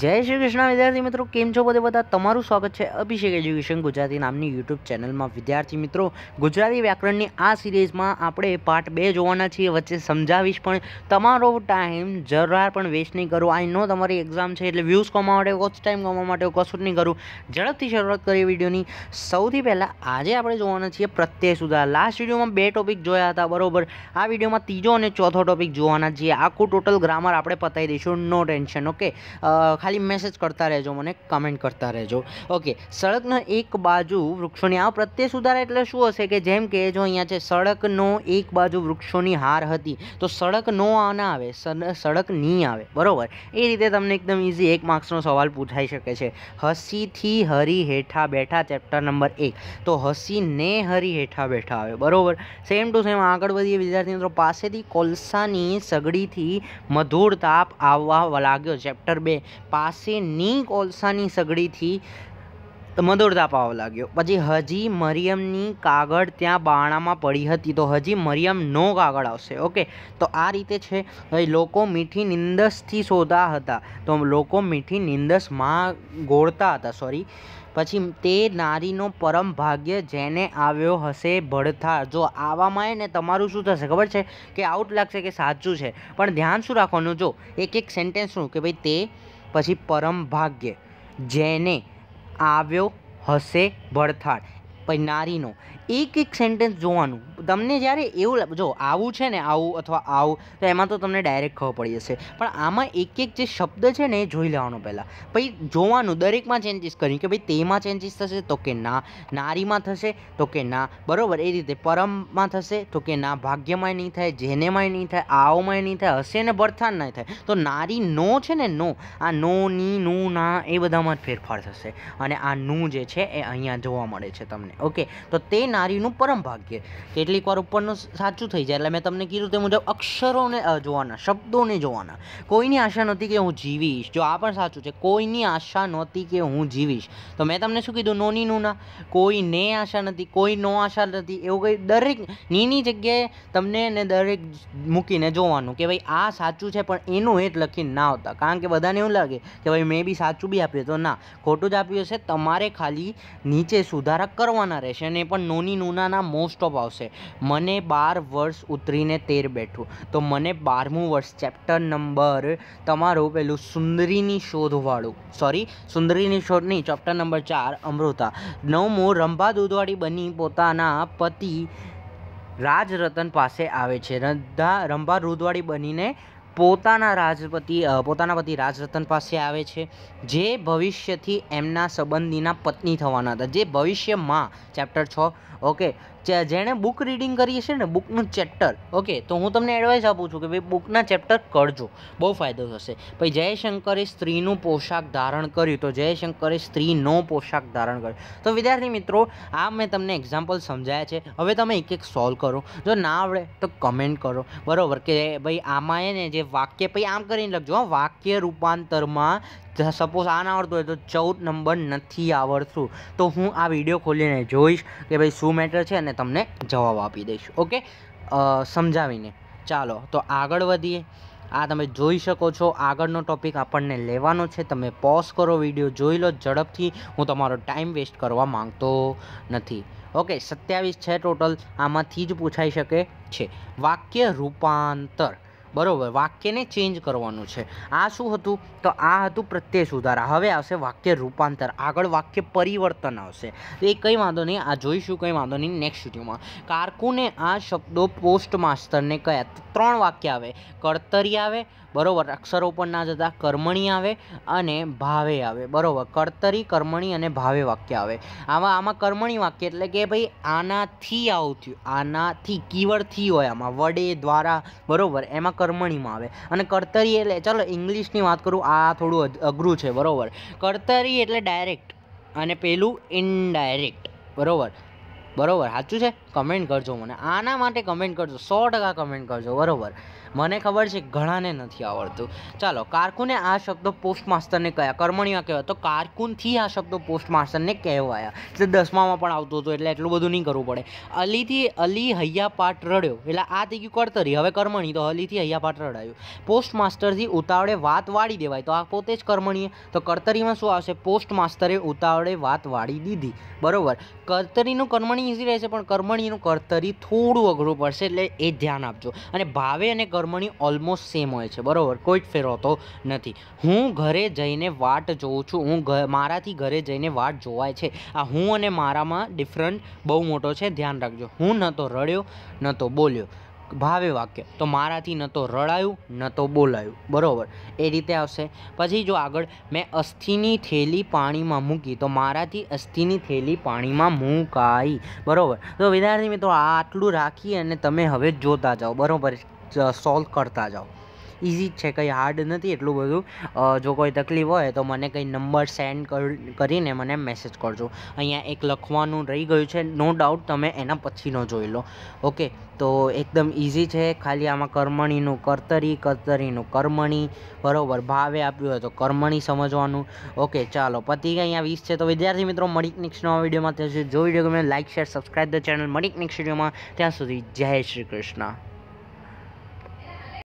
જય શ્રી કૃષ્ણ વિદ્યાર્થી મિત્રો કેમ છો બધે બધા તમારું સ્વાગત છે અભિષેક એજ્યુકેશન ગુજરાતી નામની યુટ્યુબ ચેનલમાં વિદ્યાર્થી મિત્રો ગુજરાતી વ્યાકરણની આ સિરીઝમાં આપણે પાર્ટ બે જોવાના છીએ વચ્ચે સમજાવીશ પણ તમારો ટાઈમ જરા પણ વેસ્ટ નહીં કરું આઈ નો તમારી એક્ઝામ છે એટલે વ્યૂઝ કમાવા માટે કોચ ટાઈમ કમાવા માટે કશું નહીં કરું ઝડપથી શરૂઆત કરીએ વિડીયોની સૌથી પહેલાં આજે આપણે જોવાના છીએ પ્રત્યય સુધાર લાસ્ટ વિડીયોમાં બે ટોપિક જોયા હતા બરોબર આ વિડીયોમાં ત્રીજો અને ચોથો ટોપિક જોવાના છીએ આખું ટોટલ ગ્રામર આપણે પતાવી દઈશું નો ટેન્શન ઓકે ખાલી મેસેજ કરતા રહેજો મને કમેન્ટ કરતા રહેજો ઓકે સડકના એક બાજુ વૃક્ષોની આ પ્રત્યે સુધારા એટલે શું હશે કે જેમ કે જો અહીંયા છે સડકનો એક બાજુ વૃક્ષોની હાર હતી તો સડક નો ના આવે સડક નહીં આવે બરાબર એ રીતે તમને એકદમ ઇઝી એક માર્ક્સનો સવાલ પૂછાઈ શકે છે હસીથી હરી હેઠા બેઠા ચેપ્ટર નંબર એક તો હસી ને હરી હેઠા બેઠા આવે બરાબર સેમ ટુ સેમ આગળ વધીએ વિદ્યાર્થી મિત્રો પાસેથી કોલસાની સગડીથી મધુર તાપ આવવા લાગ્યો ચેપ્ટર બે પાસેની કોલસાની સગડીથી મધુરતા પાવ લાગ્યો પછી હજી મરિયમની કાગળ ત્યાં બાણામાં પડી હતી તો હજી મરિયમનો કાગળ આવશે ઓકે તો આ રીતે છે લોકો મીઠી નિંદસથી શોધા હતા તો લોકો મીઠી નિંદસમાં ગોળતા હતા સોરી પછી તે નારીનો પરમ ભાગ્ય જેને આવ્યો હશે ભડથા જો આવામાં ને તમારું શું થશે ખબર છે કે આઉટ લાગશે કે સાચું છે પણ ધ્યાન શું રાખવાનું જો એક એક સેન્ટેન્સનું કે ભાઈ તે પછી પરમ ભાગ્ય જેને આવ્યો હશે ભડથાળ પછી નારીનો એક એક સેન્ટેન્સ જોવાનું તમને જ્યારે એવું જો આવું છે ને આવું અથવા આવું તો એમાં તો તમને ડાયરેક્ટ ખબર પડી જશે પણ આમાં એક એક જે શબ્દ છે ને એ જોઈ લેવાનો પહેલાં પછી જોવાનું દરેકમાં ચેન્જીસ કરી કે ભાઈ તેમાં ચેન્જીસ થશે તો કે ના નારીમાં થશે તો કે ના બરાબર એ રીતે પરમમાં થશે તો કે ના ભાગ્યમાંય નહીં થાય જેનેમાંય નહીં થાય આવોમાંય નહીં થાય હશે ને બળથાન નહીં થાય તો નારી નો છે ને નો આ નો ની નું ના એ બધામાં જ ફેરફાર થશે અને આ નું જે છે એ અહીંયા જોવા મળે છે તમને ઓકે તો તે નારીનું પરમ ભાગ્ય કેટલીક વાર ઉપરનું સાચું થઈ જાય એટલે મેં તમને કીધું તે મુજબ અક્ષરોને જોવાના શબ્દોને જોવાના કોઈની આશા નહોતી કે હું જીવીશ જો આ પણ સાચું છે કોઈની આશા નહોતી કે હું જીવીશ તો મેં તમને શું કીધું નોની નુના કોઈને આશા નથી કોઈ નો આશા નથી એવું કંઈ દરેક નીની જગ્યાએ તમને ને દરેક મૂકીને જોવાનું કે ભાઈ આ સાચું છે પણ એનું હેત લખીને ના આવતા કારણ કે બધાને એવું લાગે કે ભાઈ મેં બી સાચું બી આપ્યું તો ના ખોટું જ આપ્યું હશે તમારે ખાલી નીચે સુધારા કરવા બનાવવાના રહેશે અને પણ નોની નૂનાના મોસ્ટ ઓફ આવશે મને બાર વર્ષ ઉતરીને તેર બેઠું તો મને બારમું વર્ષ ચેપ્ટર નંબર તમારું પેલું સુંદરીની શોધવાળું સોરી સુંદરીની શોધ નહીં ચેપ્ટર નંબર ચાર અમૃતા નવમું રંભા દૂધવાળી બની પોતાના પતિ રાજરતન પાસે આવે છે રંધા રંભા રૂદવાળી બનીને પોતાના રાજપતિ પોતાના પતિ રાજરતન પાસે આવે છે જે ભવિષ્યથી એમના સંબંધીના પત્ની થવાના હતા જે ભવિષ્યમાં ચેપ્ટર છ ઓકે જેણે બુક રીડિંગ કરીએ છે ને બુકનું ચેપ્ટર ઓકે તો હું તમને એડવાઇસ આપું છું કે ભાઈ બુકના ચેપ્ટર કરજો બહુ ફાયદો થશે ભાઈ જયશંકરે સ્ત્રીનું પોશાક ધારણ કર્યું તો જયશંકરે સ્ત્રીનો પોશાક ધારણ કર્યો તો વિદ્યાર્થી મિત્રો આ મેં તમને એક્ઝામ્પલ સમજાયા છે હવે તમે એક એક સોલ્વ કરો જો ના આવડે તો કમેન્ટ કરો બરાબર કે ભાઈ આમાં એને જે વાક્ય ભાઈ આમ કરીને લખજો વાક્ય રૂપાંતરમાં સપોઝ આ ના આવડતું હોય તો ચૌદ નંબર નથી આવડતું તો હું આ વિડીયો ખોલીને જોઈશ કે ભાઈ શું મેટર છે અને તમને જવાબ આપી દઈશ ઓકે સમજાવીને ચાલો તો આગળ વધીએ આ તમે જોઈ શકો છો આગળનો ટોપિક આપણને લેવાનો છે તમે પોઝ કરો વિડીયો જોઈ લો ઝડપથી હું તમારો ટાઈમ વેસ્ટ કરવા માંગતો નથી ઓકે સત્યાવીસ છે ટોટલ આમાંથી જ પૂછાઈ શકે છે વાક્ય રૂપાંતર બરાબર વાક્યને ચેન્જ કરવાનું છે આ શું હતું તો આ હતું પ્રત્યય સુધારા હવે આવશે વાક્ય રૂપાંતર આગળ વાક્ય પરિવર્તન આવશે તો એ કંઈ વાંધો નહીં આ જોઈશું કંઈ વાંધો નહીં નેક્સ્ટ વિડીયોમાં કારકુને આ શબ્દો પોસ્ટ માસ્ટરને કયા ત્રણ વાક્ય આવે કર્તરી આવે બરાબર અક્ષરો પણ ના જતા કર્મણી આવે અને ભાવે આવે બરાબર કર્તરી કર્મણી અને ભાવે વાક્ય આવે આમાં આમાં કર્મણી વાક્ય એટલે કે ભાઈ આનાથી આવું થયું આનાથી કીવડથી હોય આમાં વડે દ્વારા બરાબર એમાં કર્મણીમાં આવે અને કર્તરી એટલે ચાલો ઇંગ્લિશની વાત કરું આ થોડું અઘરું છે બરાબર કર્તરી એટલે ડાયરેક્ટ અને પેલું ઇનડાયરેક્ટ બરાબર બરાબર સાચું છે કમેન્ટ કરજો મને આના માટે કમેન્ટ કરજો સો ટકા કમેન્ટ કરજો બરાબર મને ખબર છે ઘણાને નથી આવડતું ચાલો કારકુને આ શબ્દો પોસ્ટ માસ્ટરને કયા કર્મણીયા કહેવાય તો કારકુનથી આ શબ્દો પોસ્ટ માસ્ટરને કહેવાયા એટલે દસમામાં પણ આવતો હતો એટલે એટલું બધું નહીં કરવું પડે અલીથી અલી હૈયા પાટ રડ્યો એટલે આ થઈ ગયું કરતરી હવે કર્મણી તો અલીથી હૈયા પાટ રડાયું પોસ્ટ માસ્ટરથી ઉતાવળે વાત વાળી દેવાય તો આ પોતે જ કર્મણીય તો કર્તરીમાં શું આવશે પોસ્ટ માસ્ટરે ઉતાવળે વાત વાળી દીધી બરાબર કર્તરીનું કર્મણી કર્મણી ઇઝી રહેશે પણ કર્મણીનું કર્તરી થોડું અઘરું પડશે એટલે એ ધ્યાન આપજો અને ભાવે અને કર્મણી ઓલમોસ્ટ સેમ હોય છે બરાબર કોઈ જ ફેરવતો નથી હું ઘરે જઈને વાટ જોઉં છું હું મારાથી ઘરે જઈને વાટ જોવાય છે આ હું અને મારામાં ડિફરન્ટ બહુ મોટો છે ધ્યાન રાખજો હું ન તો રડ્યો ન તો બોલ્યો ભાવે વાક્ય તો મારાથી ન તો રડાયું ન તો બોલાયું બરાબર એ રીતે આવશે પછી જો આગળ મેં અસ્થિની થેલી પાણીમાં મૂકી તો મારાથી અસ્થિની થેલી પાણીમાં મૂકાઈ બરાબર તો વિદ્યાર્થી મિત્રો આટલું રાખી અને તમે હવે જોતા જાઓ બરાબર સોલ્વ કરતા જાઓ ઇઝી જ છે કંઈ હાર્ડ નથી એટલું બધું જો કોઈ તકલીફ હોય તો મને કંઈ નંબર સેન્ડ કરીને મને મેસેજ કરજો અહીંયા એક લખવાનું રહી ગયું છે નો ડાઉટ તમે એના પછીનો જોઈ લો ઓકે તો એકદમ ઇઝી છે ખાલી આમાં કર્મણીનું કર્તરી કર્તરીનું કર્મણી બરાબર ભાવે આપ્યું હોય તો કર્મણી સમજવાનું ઓકે ચાલો પતિ અહીંયા વીસ છે તો વિદ્યાર્થી મિત્રો મળી નેક્સ્ટ નવા વિડીયોમાં ત્યાં સુધી જોઈ વિડીયો ગમે like share subscribe the channel મળી નેક્સ્ટ વિડીયોમાં ત્યાં સુધી જય શ્રી કૃષ્ણ